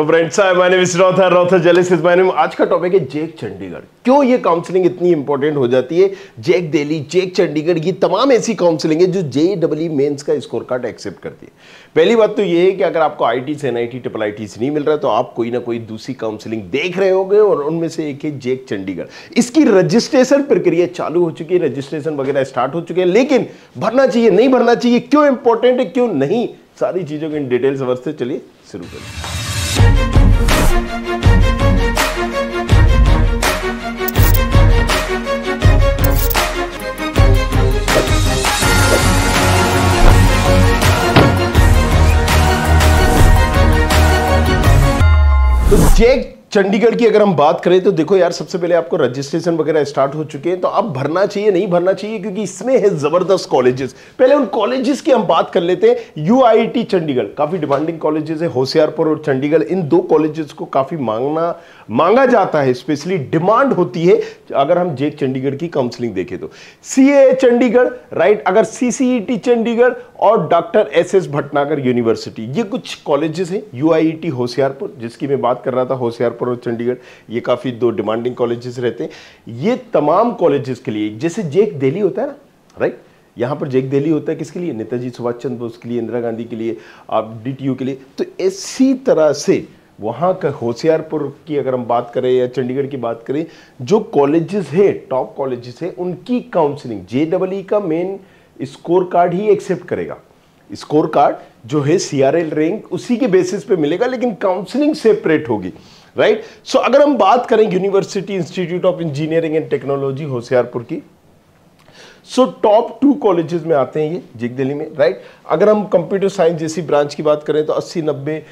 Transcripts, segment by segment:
Friends आज का topic है जेक चंडीगढ़ क्यों ये काउंसलिंग इतनी इंपॉर्टेंट हो जाती है जेक दिल्ली जेक चंडीगढ़ तमाम ऐसी काउंसलिंग है जो J W e e e का स्कोर कार्ड एक्सेप्ट करती है पहली बात तो ये है कि अगर आपको आई टी से ट्रिपल आई टी से नहीं मिल रहा तो आप कोई ना कोई दूसरी काउंसलिंग देख रहे होंगे और उनमें से एक है जेक चंडीगढ़ इसकी रजिस्ट्रेशन प्रक्रिया चालू हो चुकी है रजिस्ट्रेशन वगैरह स्टार्ट हो चुके हैं लेकिन भरना चाहिए नहीं भरना चाहिए क्यों इंपॉर्टेंट है क्यों नहीं सारी चीज़ों की डिटेल्स वर्ष से चलिए शुरू करें Jake चंडीगढ़ की अगर हम बात करें तो देखो यार सबसे पहले आपको रजिस्ट्रेशन वगैरह स्टार्ट हो चुके हैं तो अब भरना चाहिए नहीं भरना चाहिए क्योंकि इसमें है जबरदस्त कॉलेजेस पहले उन कॉलेजेस की हम बात कर लेते हैं यूआईटी चंडीगढ़ काफी डिमांडिंग कॉलेजेस है होशियारपुर और चंडीगढ़ इन दो कॉलेजेस को काफी मांगना मांगा जाता है स्पेशली डिमांड होती है अगर हम जेक चंडीगढ़ की काउंसलिंग देखें तो सी चंडीगढ़ राइट अगर सीसीईटी e चंडीगढ़ और doctor S S Bhatnagar university ये कुछ कॉलेजेस हैं यू होशियारपुर जिसकी मैं बात कर रहा था होशियारपुर और चंडीगढ़ ये काफ़ी दो डिमांडिंग कॉलेजेस रहते हैं ये तमाम कॉलेजेस के लिए जैसे जेक दिल्ली होता है ना राइट यहाँ पर जेक दिल्ली होता है किसके लिए नेताजी सुभाष चंद्र बोस के लिए इंदिरा गांधी के लिए आप डी के लिए तो इसी तरह से वहाँ का होशियारपुर की अगर हम बात करें या चंडीगढ़ की बात करें जो कॉलेजेस है टॉप कॉलेजेस है उनकी काउंसलिंग जे e e का मेन स्कोर कार्ड ही एक्सेप्ट करेगा स्कोर कार्ड जो है सी रैंक उसी के बेसिस पे मिलेगा लेकिन काउंसलिंग सेपरेट होगी राइट सो अगर हम बात करें university institute of engineering and technology Hoshiarpur की सो टॉप टू कॉलेजेस में आते हैं ये जिग दिल्ली में राइट right? अगर हम कंप्यूटर साइंस जैसी ब्रांच की बात करें तो अस्सी नब्बे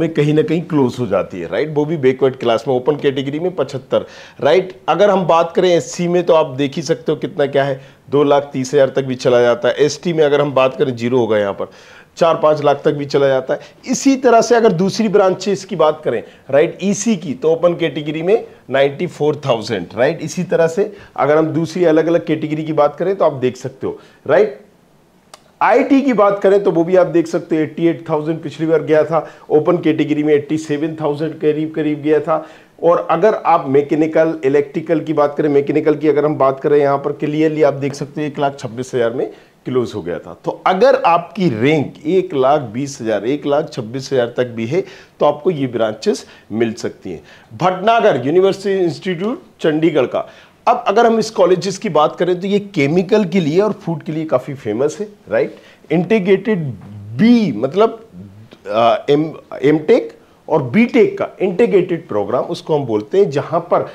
में कहीं ना कहीं क्लोज हो जाती है राइट वो भी बेकवर्ड क्लास में ओपन कैटेगरी में पचहत्तर राइट अगर हम बात करें एस में तो आप देख ही सकते हो कितना क्या है दो लाख तीस हज़ार तक भी चला जाता है एस में अगर हम बात करें जीरो होगा यहाँ पर चार पाँच लाख तक भी चला जाता है इसी तरह से अगर दूसरी ब्रांचेस की बात करें राइट ईसी e की तो ओपन कैटेगरी में 94,000 राइट इसी तरह से अगर हम दूसरी अलग अलग कैटेगरी की बात करें तो आप देख सकते हो राइट आईटी की बात करें तो वो भी आप देख सकते हैं 88,000 पिछली बार गया था ओपन कैटेगरी में 87,000 करीब करीब गया था और अगर आप मैकेनिकल इलेक्ट्रिकल की बात करें मैकेनिकल की अगर हम बात करें यहाँ पर क्लियरली आप देख सकते हैं एक लाख छब्बीस हज़ार में क्लोज हो गया था तो अगर आपकी रैंक एक लाख बीस हज़ार एक लाख छब्बीस हज़ार तक भी है तो आपको ये ब्रांचेस मिल सकती हैं भटनागर यूनिवर्सिटी इंस्टीट्यूट चंडीगढ़ का अब अगर हम इस कॉलेजेस की बात करें तो ये केमिकल के लिए और फूड के लिए काफ़ी फेमस है राइट इंटीग्रेटेड बी मतलब एम uh, टेक और बी टेक का इंटीग्रेटेड प्रोग्राम उसको हम बोलते हैं जहां पर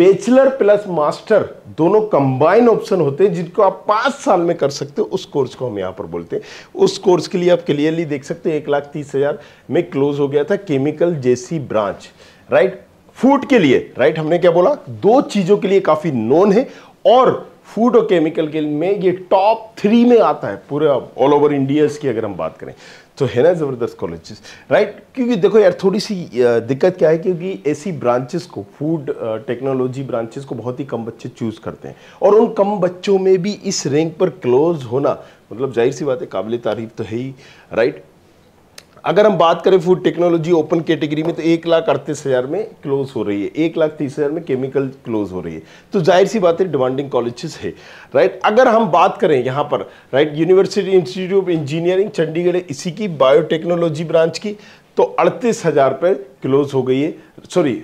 बैचलर प्लस मास्टर दोनों कंबाइन ऑप्शन होते हैं जिनको आप पाँच साल में कर सकते हो उस कोर्स को हम यहाँ पर बोलते हैं उस कोर्स के लिए आप क्लियरली देख सकते हैं एक लाख तीस हज़ार में क्लोज हो गया था केमिकल जेसी ब्रांच राइट फूड के लिए राइट हमने क्या बोला दो चीजों के लिए काफी नोन है और फूड और केमिकल के में ये टॉप थ्री में आता है पूरे ऑल ओवर इंडिया की अगर हम बात करें तो है ना ज़बरदस्त कॉलेजेस राइट क्योंकि देखो यार थोड़ी सी दिक्कत क्या है क्योंकि ऐसी ब्रांचेस को फूड टेक्नोलॉजी ब्रांचेस को बहुत ही कम बच्चे चूज़ करते हैं और उन कम बच्चों में भी इस रैंक पर क्लोज होना मतलब जाहिर सी बात है काबिल तारीफ तो है ही राइट अगर हम बात करें फूड टेक्नोलॉजी ओपन कैटेगरी में तो एक लाख अड़तीस हज़ार में क्लोज हो रही है एक लाख तीस हज़ार में केमिकल क्लोज हो रही है तो जाहिर सी बात है डिमांडिंग कॉलेजेस है राइट अगर हम बात करें यहाँ पर right university institute of engineering Chandigarh इसी की बायोटेक्नोलॉजी ब्रांच की तो अड़तीस हज़ार क्लोज हो गई है सॉरी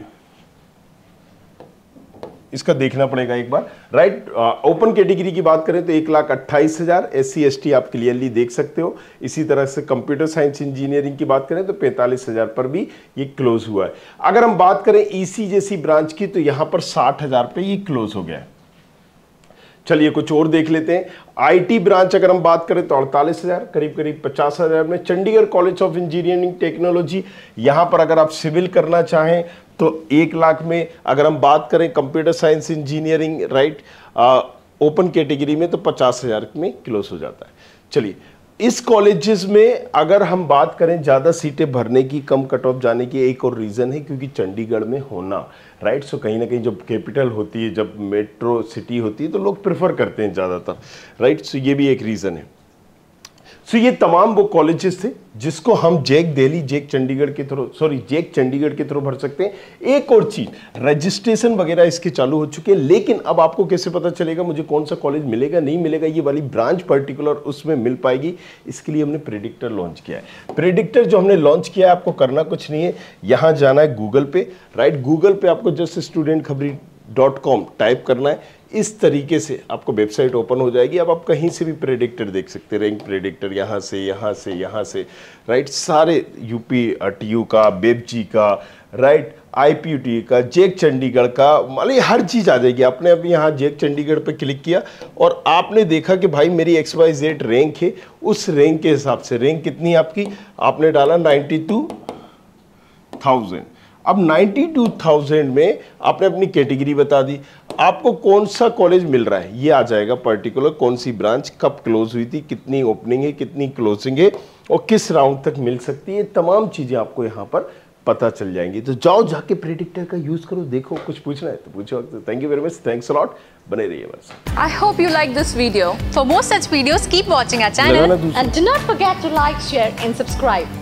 इसका देखना पड़ेगा एक बार राइट ओपन कैटेगरी की बात करें तो एक लाख अट्ठाईस हज़ार एस सी आप क्लियरली देख सकते हो इसी तरह से कंप्यूटर साइंस इंजीनियरिंग की बात करें तो पैंतालीस हज़ार पर भी ये क्लोज हुआ है अगर हम बात करें ईसी e जैसी ब्रांच की तो यहां पर साठ हज़ार पे ये क्लोज हो गया है चलिए कुछ और देख लेते हैं आईटी ब्रांच अगर हम बात करें तो अड़तालीस हज़ार करीब करीब पचास हज़ार में Chandigarh college of engineering technology यहां पर अगर आप सिविल करना चाहें तो एक लाख में अगर हम बात करें computer science engineering right open category में तो पचास हज़ार में क्लोज हो जाता है चलिए इस कॉलेजेस में अगर हम बात करें ज़्यादा सीटें भरने की कम कट ऑफ जाने की एक और रीज़न है क्योंकि चंडीगढ़ में होना राइट सो कहीं ना कहीं जब कैपिटल होती है जब मेट्रो सिटी होती है तो लोग प्रेफर करते हैं ज़्यादातर राइट सो ये भी एक रीज़न है सो ये तमाम वो कॉलेजेस थे जिसको हम जैक दिल्ली जैक चंडीगढ़ के थ्रू सॉरी जैक चंडीगढ़ के थ्रू भर सकते हैं एक और चीज रजिस्ट्रेशन वगैरह इसके चालू हो चुके हैं लेकिन अब आपको कैसे पता चलेगा मुझे कौन सा कॉलेज मिलेगा नहीं मिलेगा ये वाली ब्रांच पर्टिकुलर उसमें मिल पाएगी इसके लिए हमने प्रिडिक्टर लॉन्च किया है प्रिडिक्टर जो हमने लॉन्च किया है आपको करना कुछ नहीं है यहाँ जाना है गूगल पे राइट गूगल पे आपको just student Khabri dot com type करना है इस तरीके से आपको वेबसाइट ओपन हो जाएगी अब आप कहीं से भी प्रेडिक्टर देख सकते हैं रैंक प्रेडिक्टर यहाँ से यहाँ से यहाँ से राइट सारे यूपी यू uh, का बेबजी का राइट टी का जेक चंडीगढ़ का मतलब हर चीज़ आ जाएगी आपने अभी यहाँ जेक चंडीगढ़ पर क्लिक किया और आपने देखा कि भाई मेरी एक्स वाई जेड रैंक है उस रैंक के हिसाब से रैंक कितनी आपकी आपने डाला नाइन्टी टू थाउजेंड अब 92,000 में आपने अपनी कैटेगरी बता दी आपको कौन सा कॉलेज मिल रहा है ये आ जाएगा पर्टिकुलर कौन सी ब्रांच कब क्लोज हुई थी कितनी ओपनिंग है कितनी क्लोजिंग है और किस राउंड तक मिल सकती है तमाम चीज़ें आपको यहाँ पर पता चल जाएंगी तो जाओ जाके प्रेडिक्टर का यूज करो देखो कुछ पूछना है तो पूछो thank you very much thanks a lot बने रहिए बस I hope you like this video for more such videos keep watching our channel and do not forget to like share and subscribe